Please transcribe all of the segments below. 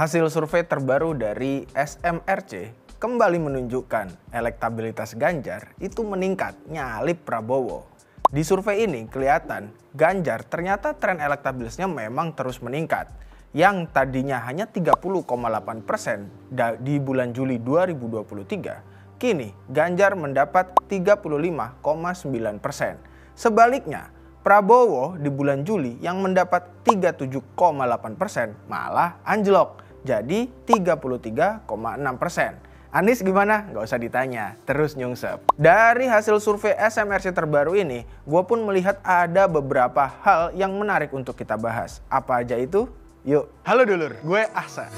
Hasil survei terbaru dari SMRC kembali menunjukkan elektabilitas Ganjar itu meningkat nyalip Prabowo. Di survei ini kelihatan Ganjar ternyata tren elektabilitasnya memang terus meningkat yang tadinya hanya 30,8% di bulan Juli 2023, kini Ganjar mendapat 35,9%. Sebaliknya, Prabowo di bulan Juli yang mendapat 37,8% malah anjlok jadi 33,6 persen. Anies gimana? Gak usah ditanya, terus nyungsep. Dari hasil survei SMRC terbaru ini, gue pun melihat ada beberapa hal yang menarik untuk kita bahas. Apa aja itu? Yuk. Halo dulur, gue Ahsa.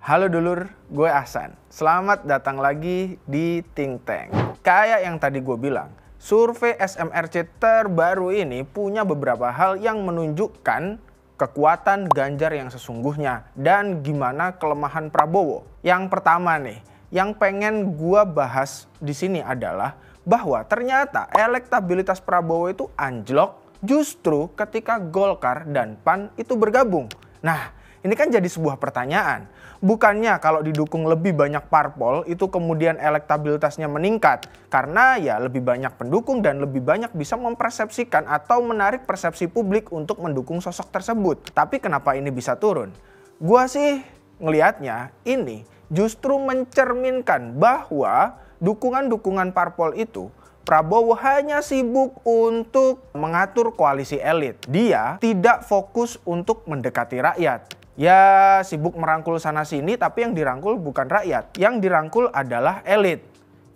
Halo dulur, gue Ahsan. Selamat datang lagi di Think Tank. Kayak yang tadi gue bilang, Survei SMRC terbaru ini punya beberapa hal yang menunjukkan kekuatan Ganjar yang sesungguhnya dan gimana kelemahan Prabowo. Yang pertama nih, yang pengen gua bahas di sini adalah bahwa ternyata elektabilitas Prabowo itu anjlok justru ketika Golkar dan PAN itu bergabung. Nah, ini kan jadi sebuah pertanyaan. Bukannya kalau didukung lebih banyak parpol itu kemudian elektabilitasnya meningkat karena ya lebih banyak pendukung dan lebih banyak bisa mempersepsikan atau menarik persepsi publik untuk mendukung sosok tersebut. Tapi kenapa ini bisa turun? Gua sih ngelihatnya ini justru mencerminkan bahwa dukungan-dukungan parpol itu Prabowo hanya sibuk untuk mengatur koalisi elit. Dia tidak fokus untuk mendekati rakyat ya sibuk merangkul sana sini tapi yang dirangkul bukan rakyat, yang dirangkul adalah elit.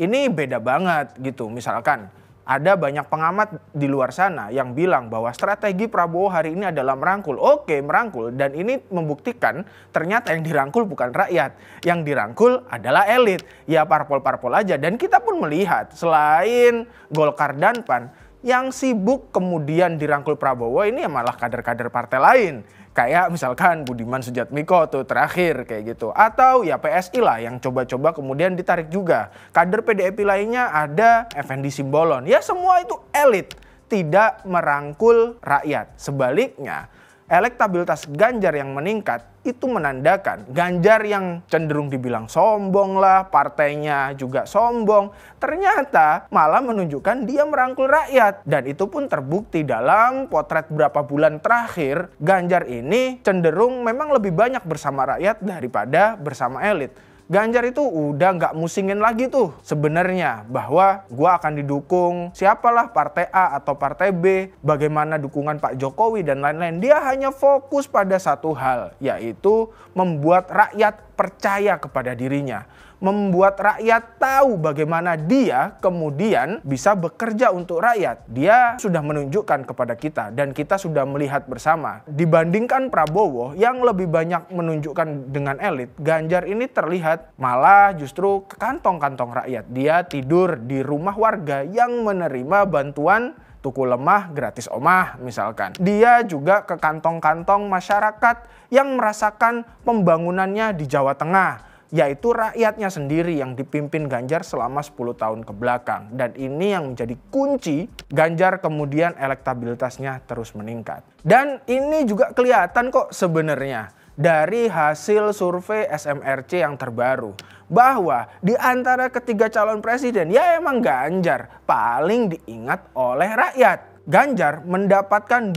Ini beda banget gitu. Misalkan ada banyak pengamat di luar sana yang bilang bahwa strategi Prabowo hari ini adalah merangkul. Oke, merangkul dan ini membuktikan ternyata yang dirangkul bukan rakyat, yang dirangkul adalah elit. Ya parpol-parpol aja dan kita pun melihat selain Golkar dan PAN yang sibuk kemudian dirangkul Prabowo ini ya malah kader-kader partai lain kayak misalkan Budiman Sujatmiko tuh terakhir kayak gitu atau ya PSI lah yang coba-coba kemudian ditarik juga kader PDIP lainnya ada Effendi Simbolon ya semua itu elit tidak merangkul rakyat sebaliknya elektabilitas Ganjar yang meningkat itu menandakan Ganjar yang cenderung dibilang sombong lah, partainya juga sombong, ternyata malah menunjukkan dia merangkul rakyat. Dan itu pun terbukti dalam potret berapa bulan terakhir, Ganjar ini cenderung memang lebih banyak bersama rakyat daripada bersama elit. Ganjar itu udah nggak musingin lagi tuh sebenarnya bahwa gue akan didukung siapalah partai A atau partai B, bagaimana dukungan Pak Jokowi dan lain-lain. Dia hanya fokus pada satu hal, yaitu membuat rakyat percaya kepada dirinya, membuat rakyat tahu bagaimana dia kemudian bisa bekerja untuk rakyat. Dia sudah menunjukkan kepada kita dan kita sudah melihat bersama. Dibandingkan Prabowo yang lebih banyak menunjukkan dengan elit, Ganjar ini terlihat malah justru ke kantong-kantong rakyat. Dia tidur di rumah warga yang menerima bantuan tuku lemah gratis omah misalkan. Dia juga ke kantong-kantong masyarakat yang merasakan pembangunannya di Jawa Tengah yaitu rakyatnya sendiri yang dipimpin Ganjar selama 10 tahun ke belakang. Dan ini yang menjadi kunci Ganjar kemudian elektabilitasnya terus meningkat. Dan ini juga kelihatan kok sebenarnya dari hasil survei SMRC yang terbaru bahwa di antara ketiga calon presiden ya emang Ganjar paling diingat oleh rakyat. Ganjar mendapatkan 22,7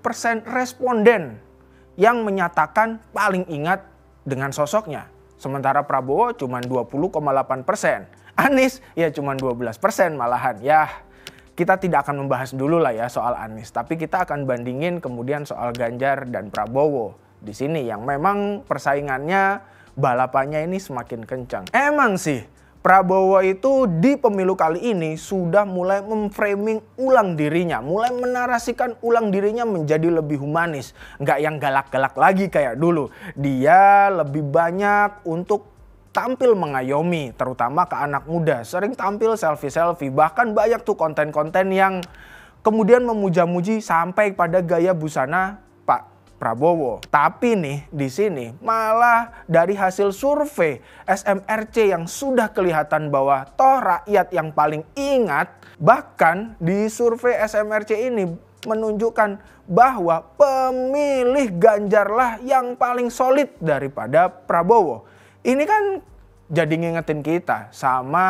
persen responden yang menyatakan paling ingat dengan sosoknya. Sementara Prabowo cuma 20,8 persen. Anies ya cuma 12 persen malahan. Yah kita tidak akan membahas dulu lah ya soal Anies, tapi kita akan bandingin kemudian soal Ganjar dan Prabowo di sini yang memang persaingannya balapannya ini semakin kencang. Emang sih Prabowo itu di pemilu kali ini sudah mulai memframing ulang dirinya, mulai menarasikan ulang dirinya menjadi lebih humanis, nggak yang galak-galak lagi kayak dulu. Dia lebih banyak untuk tampil mengayomi, terutama ke anak muda. Sering tampil selfie-selfie, bahkan banyak tuh konten-konten yang kemudian memuja-muji sampai pada gaya busana Pak Prabowo. Tapi nih di sini malah dari hasil survei SMRC yang sudah kelihatan bahwa toh rakyat yang paling ingat, bahkan di survei SMRC ini menunjukkan bahwa pemilih Ganjarlah yang paling solid daripada Prabowo. Ini kan jadi ngingetin kita sama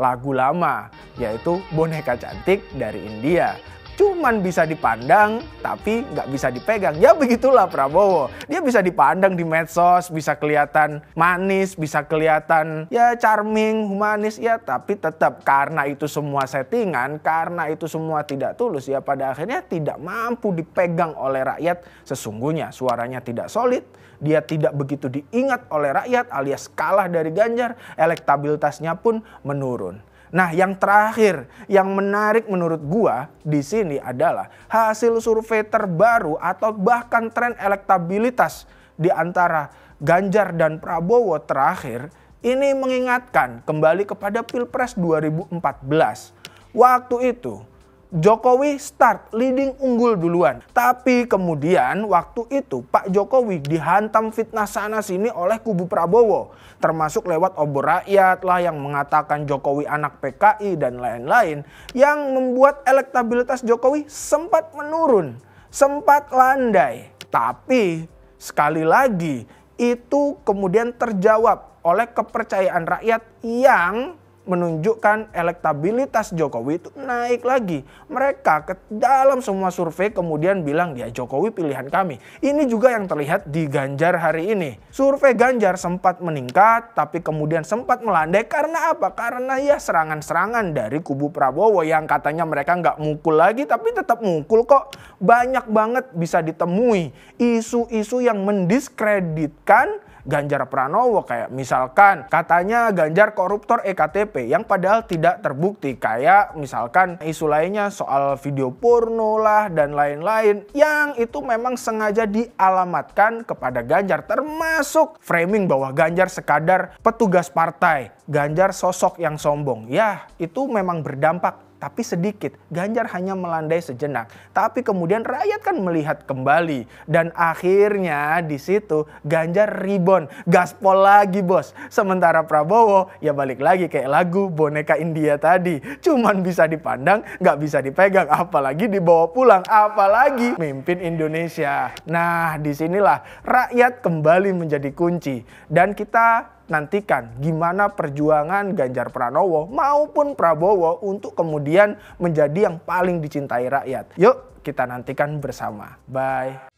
lagu lama, yaitu Boneka Cantik dari India cuman bisa dipandang tapi nggak bisa dipegang. Ya begitulah Prabowo. Dia bisa dipandang di medsos, bisa kelihatan manis, bisa kelihatan ya charming, humanis ya, tapi tetap karena itu semua settingan, karena itu semua tidak tulus ya pada akhirnya tidak mampu dipegang oleh rakyat sesungguhnya. Suaranya tidak solid, dia tidak begitu diingat oleh rakyat alias kalah dari Ganjar, elektabilitasnya pun menurun. Nah, yang terakhir yang menarik menurut gua di sini adalah hasil survei terbaru atau bahkan tren elektabilitas di antara Ganjar dan Prabowo terakhir ini mengingatkan kembali kepada Pilpres 2014. Waktu itu Jokowi start leading unggul duluan. Tapi kemudian waktu itu Pak Jokowi dihantam fitnah sana sini oleh kubu Prabowo. Termasuk lewat obor rakyat lah yang mengatakan Jokowi anak PKI dan lain-lain. Yang membuat elektabilitas Jokowi sempat menurun. Sempat landai. Tapi sekali lagi itu kemudian terjawab oleh kepercayaan rakyat yang menunjukkan elektabilitas Jokowi itu naik lagi. Mereka ke dalam semua survei kemudian bilang ya Jokowi pilihan kami. Ini juga yang terlihat di Ganjar hari ini. Survei Ganjar sempat meningkat tapi kemudian sempat melandai karena apa? Karena ya serangan-serangan dari kubu Prabowo yang katanya mereka nggak mukul lagi tapi tetap mukul kok. Banyak banget bisa ditemui isu-isu yang mendiskreditkan Ganjar Pranowo kayak misalkan katanya Ganjar koruptor EKTP yang padahal tidak terbukti kayak misalkan isu lainnya soal video porno lah dan lain-lain yang itu memang sengaja dialamatkan kepada Ganjar termasuk framing bahwa Ganjar sekadar petugas partai Ganjar sosok yang sombong. Ya, itu memang berdampak tapi sedikit. Ganjar hanya melandai sejenak, tapi kemudian rakyat kan melihat kembali dan akhirnya di situ Ganjar ribon gaspol lagi bos. Sementara Prabowo ya balik lagi kayak lagu boneka India tadi, cuman bisa dipandang, nggak bisa dipegang, apalagi dibawa pulang, apalagi mimpin Indonesia. Nah, disinilah rakyat kembali menjadi kunci dan kita nantikan gimana perjuangan Ganjar Pranowo maupun Prabowo untuk kemudian menjadi yang paling dicintai rakyat. Yuk kita nantikan bersama. Bye.